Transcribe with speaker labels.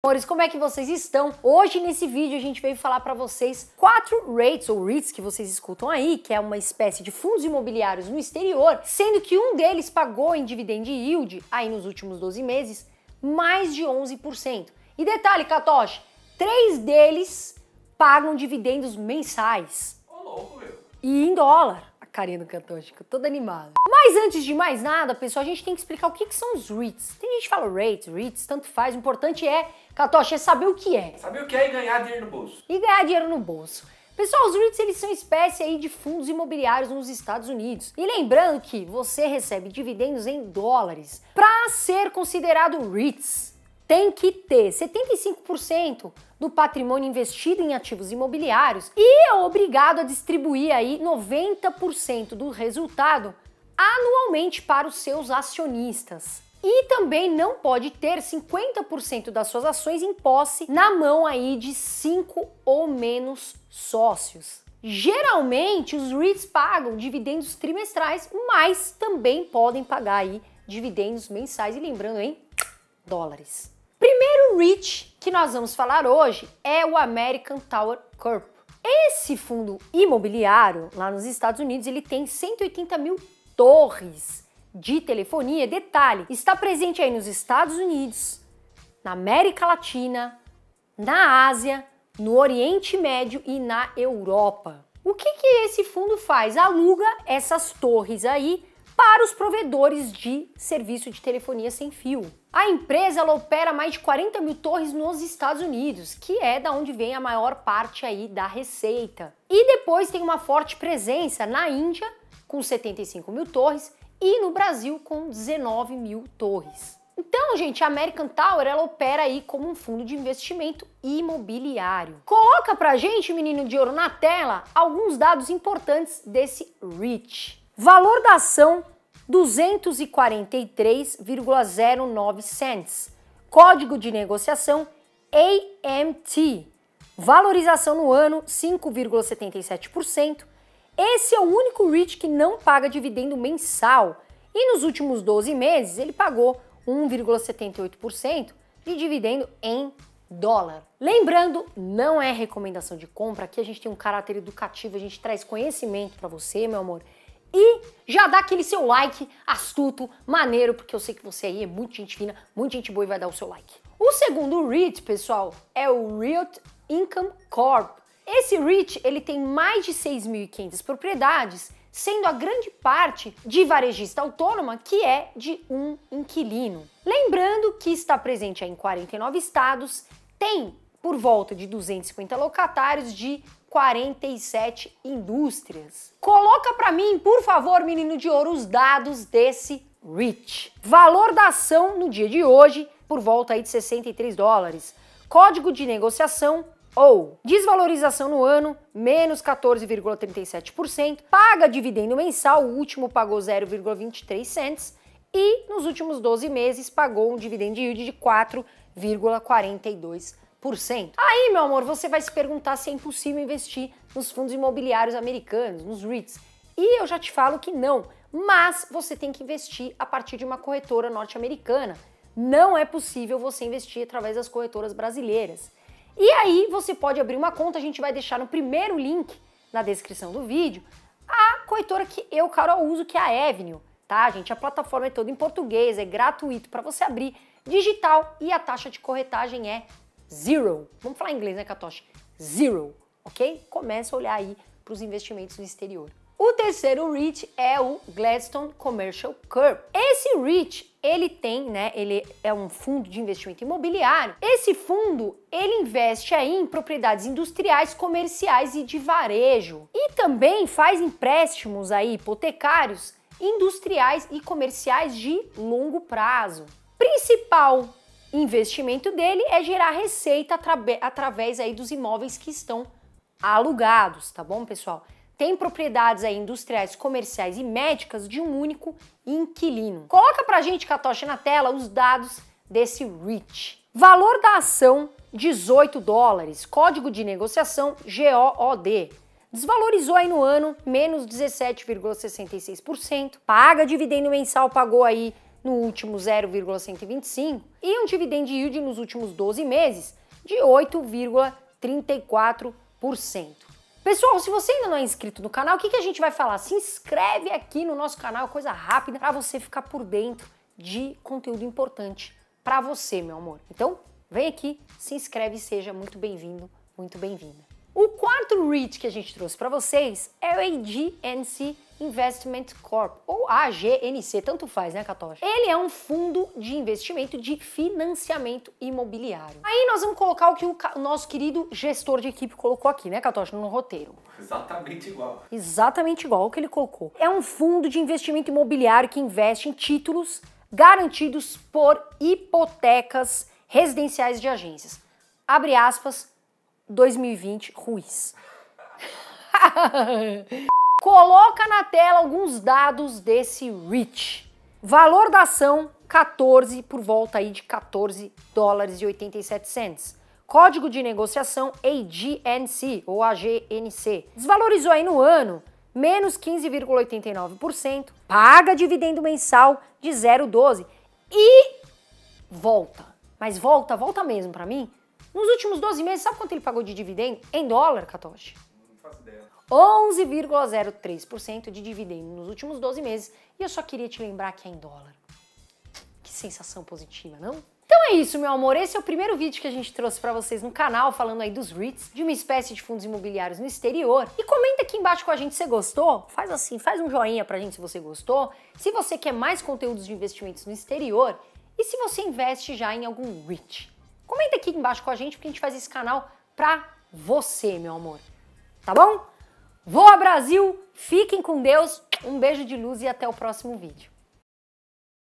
Speaker 1: Amores, como é que vocês estão? Hoje nesse vídeo a gente veio falar para vocês quatro REITs ou REITs que vocês escutam aí, que é uma espécie de fundos imobiliários no exterior, sendo que um deles pagou em dividend yield aí nos últimos 12 meses mais de 11%. E detalhe, Katoshi, três deles pagam dividendos mensais. Ô louco, meu. E em dólar carinha do cantor, ficou toda animada. Mas antes de mais nada, pessoal, a gente tem que explicar o que, que são os REITs. Tem gente que fala REITs, REITs, tanto faz. O importante é, Catoche, é saber o que é. Saber o que é e ganhar dinheiro no bolso. E ganhar dinheiro no bolso. Pessoal, os REITs eles são espécie aí de fundos imobiliários nos Estados Unidos. E lembrando que você recebe dividendos em dólares para ser considerado REITs tem que ter 75% do patrimônio investido em ativos imobiliários e é obrigado a distribuir aí 90% do resultado anualmente para os seus acionistas. E também não pode ter 50% das suas ações em posse na mão aí de cinco ou menos sócios. Geralmente os REITs pagam dividendos trimestrais, mas também podem pagar aí dividendos mensais e lembrando, hein, dólares. Primeiro REIT que nós vamos falar hoje é o American Tower Corp. Esse fundo imobiliário lá nos Estados Unidos ele tem 180 mil torres de telefonia. Detalhe, está presente aí nos Estados Unidos, na América Latina, na Ásia, no Oriente Médio e na Europa. O que, que esse fundo faz? Aluga essas torres aí para os provedores de serviço de telefonia sem fio. A empresa opera mais de 40 mil torres nos Estados Unidos, que é da onde vem a maior parte aí da receita. E depois tem uma forte presença na Índia, com 75 mil torres, e no Brasil, com 19 mil torres. Então, gente, a American Tower ela opera aí como um fundo de investimento imobiliário. Coloca pra gente, menino de ouro, na tela alguns dados importantes desse REIT. Valor da ação 243,09 cents. Código de negociação AMT. Valorização no ano 5,77%. Esse é o único REIT que não paga dividendo mensal e nos últimos 12 meses ele pagou 1,78% de dividendo em dólar. Lembrando, não é recomendação de compra, aqui a gente tem um caráter educativo, a gente traz conhecimento para você, meu amor e já dá aquele seu like astuto, maneiro, porque eu sei que você aí é muito gente fina, muito gente boa e vai dar o seu like. O segundo REIT, pessoal, é o Realt Income Corp. Esse REIT, ele tem mais de 6.500 propriedades, sendo a grande parte de varejista autônoma, que é de um inquilino. Lembrando que está presente em 49 estados, tem por volta de 250 locatários de 47 indústrias. Coloca para mim, por favor, menino de ouro, os dados desse REIT. Valor da ação no dia de hoje, por volta aí de 63 dólares. Código de negociação ou desvalorização no ano, menos 14,37%, paga dividendo mensal, o último pagou 0,23 cents e nos últimos 12 meses pagou um dividend yield de 4,42%. Aí, meu amor, você vai se perguntar se é impossível investir nos fundos imobiliários americanos, nos REITs. E eu já te falo que não, mas você tem que investir a partir de uma corretora norte-americana. Não é possível você investir através das corretoras brasileiras. E aí você pode abrir uma conta, a gente vai deixar no primeiro link na descrição do vídeo a corretora que eu, Carol, uso, que é a Avenue, tá, gente? A plataforma é toda em português, é gratuito para você abrir, digital e a taxa de corretagem é Zero. Vamos falar em inglês, né, Katoshi? Zero, ok? Começa a olhar aí para os investimentos no exterior. O terceiro REIT é o Gladstone Commercial Corp. Esse REIT, ele tem, né, ele é um fundo de investimento imobiliário. Esse fundo, ele investe aí em propriedades industriais, comerciais e de varejo. E também faz empréstimos aí hipotecários industriais e comerciais de longo prazo. Principal investimento dele é gerar receita através aí dos imóveis que estão alugados, tá bom, pessoal? Tem propriedades aí industriais, comerciais e médicas de um único inquilino. Coloca pra gente, Catocha, na tela os dados desse REIT. Valor da ação 18 dólares, código de negociação GOOD. Desvalorizou aí no ano menos 17,66%, paga dividendo mensal, pagou aí no último 0,125 e um dividend yield nos últimos 12 meses de 8,34%. Pessoal, se você ainda não é inscrito no canal, o que, que a gente vai falar? Se inscreve aqui no nosso canal, coisa rápida, para você ficar por dentro de conteúdo importante para você, meu amor. Então, vem aqui, se inscreve e seja muito bem-vindo, muito bem-vinda. O quarto REIT que a gente trouxe para vocês é o AGNC Investment Corp, ou AGNC, tanto faz, né, Catoche? Ele é um fundo de investimento de financiamento imobiliário. Aí nós vamos colocar o que o, nosso querido gestor de equipe colocou aqui, né, Catoche, no roteiro. Exatamente igual. Exatamente igual o que ele colocou. É um fundo de investimento imobiliário que investe em títulos garantidos por hipotecas residenciais de agências. Abre aspas, 2020 Ruiz. Coloca na tela alguns dados desse REIT. Valor da ação 14 por volta aí de 14 dólares e 87 cents. Código de negociação AGNC ou AGNC. Desvalorizou aí no ano menos 15,89%, paga dividendo mensal de 0,12 e volta. Mas volta, volta mesmo para mim, nos últimos 12 meses, sabe quanto ele pagou de dividendo? Em dólar, Katoshi? Não faço ideia. 11,03% de dividendo nos últimos 12 meses. E eu só queria te lembrar que é em dólar. Que sensação positiva, não? Então é isso, meu amor. Esse é o primeiro vídeo que a gente trouxe para vocês no canal, falando aí dos REITs, de uma espécie de fundos imobiliários no exterior. E comenta aqui embaixo com a gente se você gostou. Faz assim, faz um joinha pra gente se você gostou. Se você quer mais conteúdos de investimentos no exterior e se você investe já em algum REIT comenta aqui embaixo com a gente, porque a gente faz esse canal pra você, meu amor. Tá bom? Voa Brasil, fiquem com Deus, um beijo de luz e até o próximo vídeo.